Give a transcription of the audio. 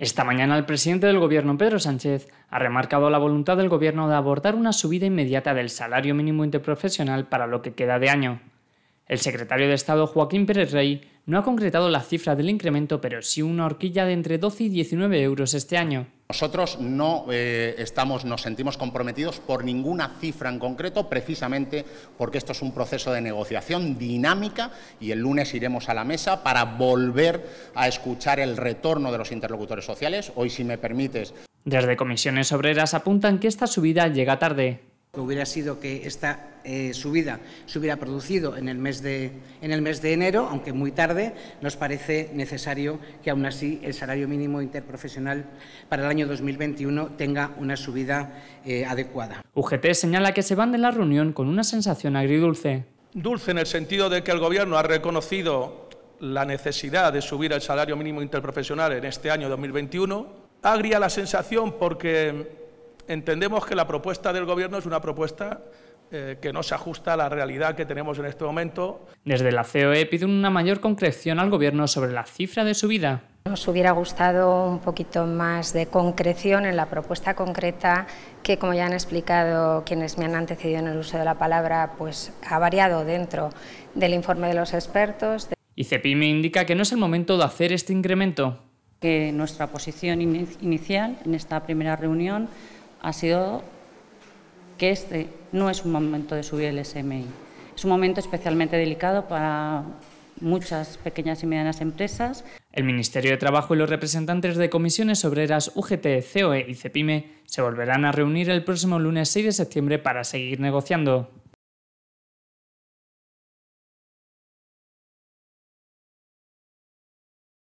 Esta mañana el presidente del Gobierno, Pedro Sánchez, ha remarcado la voluntad del Gobierno de abordar una subida inmediata del salario mínimo interprofesional para lo que queda de año. El secretario de Estado, Joaquín Pérez Rey, no ha concretado la cifra del incremento, pero sí una horquilla de entre 12 y 19 euros este año. Nosotros no eh, estamos, nos sentimos comprometidos por ninguna cifra en concreto, precisamente porque esto es un proceso de negociación dinámica y el lunes iremos a la mesa para volver a escuchar el retorno de los interlocutores sociales. Hoy, si me permites. Desde comisiones obreras apuntan que esta subida llega tarde que hubiera sido que esta eh, subida se hubiera producido en el, mes de, en el mes de enero, aunque muy tarde, nos parece necesario que aún así el salario mínimo interprofesional para el año 2021 tenga una subida eh, adecuada. UGT señala que se van de la reunión con una sensación agridulce. Dulce en el sentido de que el Gobierno ha reconocido la necesidad de subir el salario mínimo interprofesional en este año 2021. Agria la sensación porque entendemos que la propuesta del Gobierno es una propuesta eh, que no se ajusta a la realidad que tenemos en este momento. Desde la COE pide una mayor concreción al Gobierno sobre la cifra de subida. Nos hubiera gustado un poquito más de concreción en la propuesta concreta que, como ya han explicado quienes me han antecedido en el uso de la palabra, pues ha variado dentro del informe de los expertos. Y me indica que no es el momento de hacer este incremento. Que nuestra posición inicial en esta primera reunión ha sido que este no es un momento de subir el SMI. Es un momento especialmente delicado para muchas pequeñas y medianas empresas. El Ministerio de Trabajo y los representantes de comisiones obreras UGT, COE y CEPIME se volverán a reunir el próximo lunes 6 de septiembre para seguir negociando.